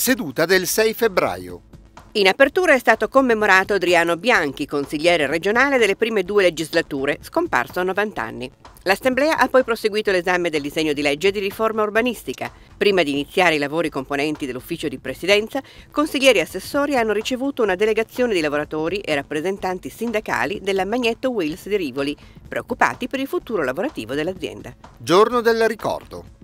seduta del 6 febbraio. In apertura è stato commemorato Adriano Bianchi, consigliere regionale delle prime due legislature, scomparso a 90 anni. L'Assemblea ha poi proseguito l'esame del disegno di legge di riforma urbanistica. Prima di iniziare i lavori componenti dell'ufficio di presidenza, consiglieri e assessori hanno ricevuto una delegazione di lavoratori e rappresentanti sindacali della Magneto Wills di Rivoli, preoccupati per il futuro lavorativo dell'azienda. Giorno del ricordo.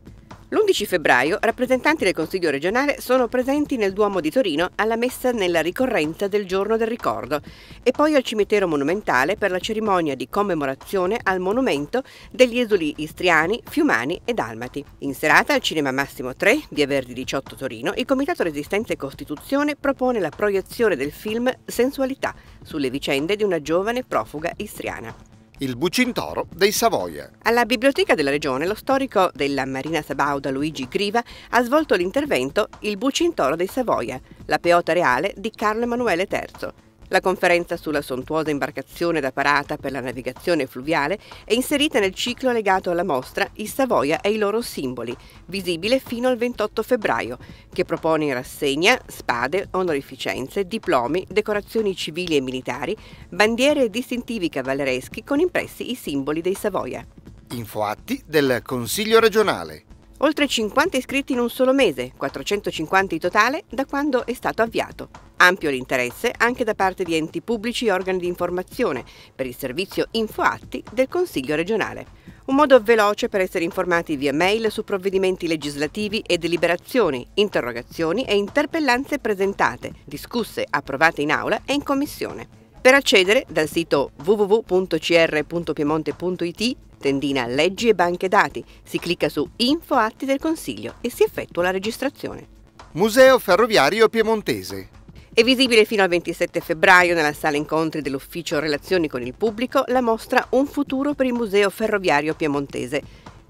L'11 febbraio rappresentanti del Consiglio regionale sono presenti nel Duomo di Torino alla messa nella ricorrenza del giorno del ricordo e poi al cimitero monumentale per la cerimonia di commemorazione al monumento degli esuli istriani, fiumani e dalmati. In serata al Cinema Massimo 3, via Verdi 18 Torino, il Comitato Resistenza e Costituzione propone la proiezione del film Sensualità sulle vicende di una giovane profuga istriana il Bucintoro dei Savoia. Alla biblioteca della regione lo storico della Marina Sabauda Luigi Griva ha svolto l'intervento Il Bucintoro dei Savoia, la peota reale di Carlo Emanuele III la conferenza sulla sontuosa imbarcazione da parata per la navigazione fluviale è inserita nel ciclo legato alla mostra I Savoia e i loro simboli, visibile fino al 28 febbraio, che propone in rassegna spade, onorificenze, diplomi, decorazioni civili e militari, bandiere e distintivi cavallereschi con impressi i simboli dei Savoia. Infoatti del Consiglio regionale. Oltre 50 iscritti in un solo mese, 450 in totale da quando è stato avviato. Ampio l'interesse anche da parte di enti pubblici e organi di informazione per il servizio InfoAtti del Consiglio regionale. Un modo veloce per essere informati via mail su provvedimenti legislativi e deliberazioni, interrogazioni e interpellanze presentate, discusse, approvate in aula e in commissione. Per accedere dal sito www.cr.piemonte.it, tendina Leggi e banche dati, si clicca su Info atti del Consiglio e si effettua la registrazione. Museo Ferroviario Piemontese è visibile fino al 27 febbraio nella sala incontri dell'Ufficio Relazioni con il Pubblico la mostra Un futuro per il Museo Ferroviario Piemontese.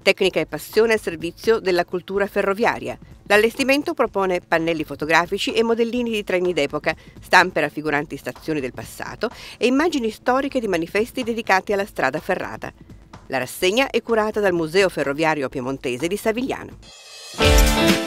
Tecnica e passione a servizio della cultura ferroviaria. L'allestimento propone pannelli fotografici e modellini di treni d'epoca, stampe raffiguranti stazioni del passato e immagini storiche di manifesti dedicati alla strada ferrata. La rassegna è curata dal Museo Ferroviario Piemontese di Savigliano.